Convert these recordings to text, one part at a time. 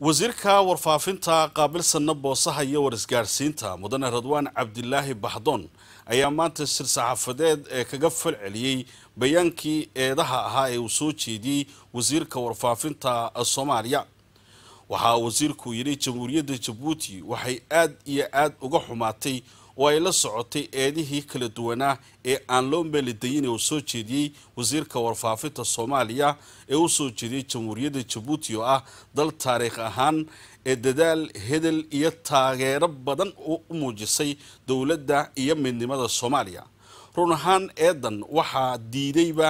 wasiirka warfaafinta qaabilsanna boosaha iyo war isgaarsiinta mudane radwaan cabdilaahi baxdoon ayaa maanta shir saxaafadeed ee kaga fal celiyey bayaankii eedaha ahaa ee uu soo jeediyey wasiirka warfaafinta soomaaliya waxaa wasiirku yidhi jamhuuriyadda jabuuti waxay aad iyo aad uga xumaatay oo ay la socotay eedihii kala duwanaa ee aan loo meelidayinee uu soo jeediyey wasiirka warfaafinta soomaaliya ee u soo jeediyey jamhuuriyadda jabuuti oo ah dal taariikh ahaan ee dadaal hedel iyo taageero badan u muujisay dowladda iyo midnimada soomaaliya run ahaan eedan waxaa diidayba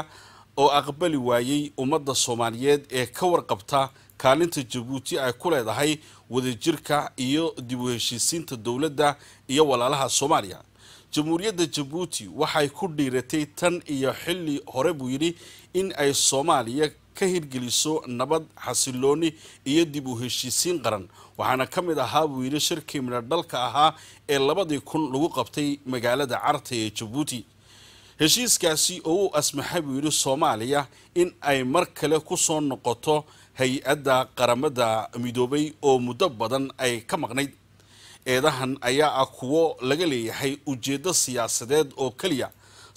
oo aqbali waayey ummadda soomaaliyeed ee ka warqabta kaalinta jabuuti ay ku leedahay wadajirka iyo dib u heshiisiinta dowladda iyo walaalaha soomaaliya jamhuuriyadda jabuuti waxay ku dhiiratay tan iyo xilli hore buu yidhi in ay soomaaliya ka hirgeliso nabad xasilooni iyo dib u heshiisiin qaran waxaana ka mid ahaa buu yidhi shirkii dhalka ahaa ee labadii kun lagu qabtay magaalada carta ee jabuuti heshiiskaasi oo u asmaxay buu yidhi soomaaliya in ay mar kale ku soo noqoto hay-adda qaramada midoobay oo muddo badan ay ka maqnayd eedahan ayaa ah kuwo laga leeyahay ujeeddo siyaasadeed oo keliya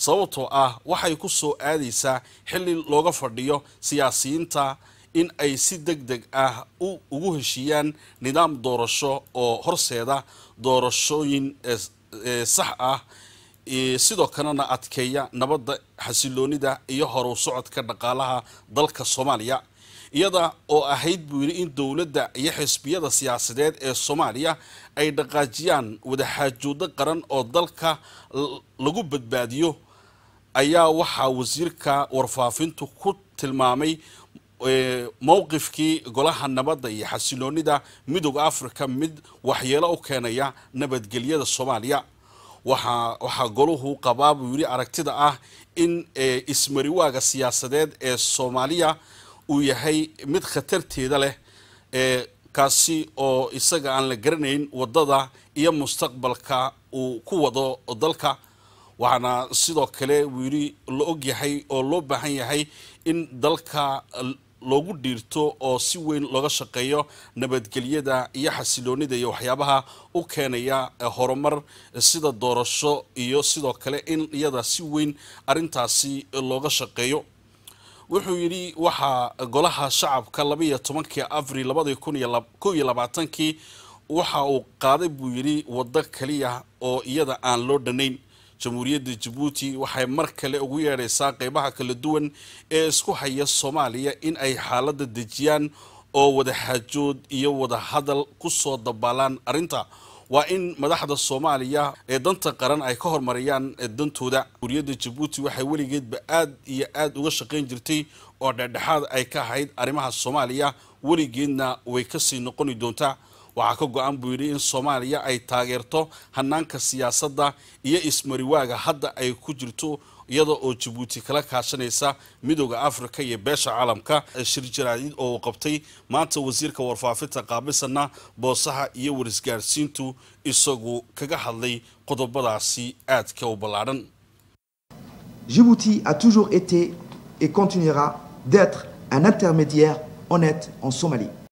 sababtoo ah waxay ku soo aadaysaa xilli looga fadhiyo siyaasiyiinta in ay si deg deg ah ugu heshiiyaan nidaam doorasho oo horseeda doorashooyin eh, eh, sax ah sidoo kalena adkeeya nabadda xasiloonida iyo horow socodka dhaqaalaha dalka soomaaliya iyada oo ahayd buu yidhi in dowladda iyo xisbiyada siyaasadeed ee soomaaliya ay dhaqaajiyaan wadaxaajuudo qaran oo dalka lagu badbaadiyo ayaa waxaa wasiirka warfaafintu ku tilmaamay mowqifkii golaha nabadda iyo xasiloonida midooda africa mid waxyeelo u keenaya nabadgelyada soomaaliya waxaa waxaa golahu qabaa buu yidhi aragtida ah in e, ismariwaaga siyaasadeed ee soomaaliya uu yahay mid khatarteeda leh e, kaasi oo isaga aan la garanayn waddada iyo mustaqbalka uu ku wado dalka waxaana sidoo kale wuu yidhi la og yahay oo loo baahan yahay in dalka loogu dhiirto oo si weyn looga shaqeeyo nabadgelyada iyo xasiloonida iyo waxyaabaha u keenaya e, horumar e, sida doorasho iyo sidoo kale in iyada si weyn arintaasi e, looga shaqeeyo wuxuu yidhi waxaa golaha shacabka labaiyo tobankii afril labadii kun iyokow iyo labaatankii waxa uu qaaday buu yidhi waddo keliya oo iyada aan loo dhanayn jamhuuriyadda jabuuti waxay mar kale ugu yeedhaysaa qeybaha kala duwan ee isku haya soomaaliya in ay xaaladda dejiyaan oo wadaxaajood iyo wadahadal ku soo dabaalaan arrinta waa in madaxda soomaaliya ee danta qaran ay ka hormariyaan dantooda jamhuuriyadda jabuuti waxay weligeedba aad iyo aada uga shaqayn jirtay oo dhexdhexaad ay ka ahayd arrimaha soomaaliya weligeedna way kasii noqoni doontaa waxaa ka go-an buu yidhi in soomaaliya ay taageerto hanaanka siyaasadda iyo ismariwaaga hadda ay ku jirto iyada oo jabuuti kala kaashanaysa midooda afrika iyo beesha caalamka shir jaraadiid oo uu qabtay maanta wasiirka warfaafinta qaabisana boosaha iyo warisgaarsiintu isagu kaga hadlay qodobadaasi aadka u ballaadhan Djibouti a toujours été et continuera d'être un intermédiaire honnête en Somalie.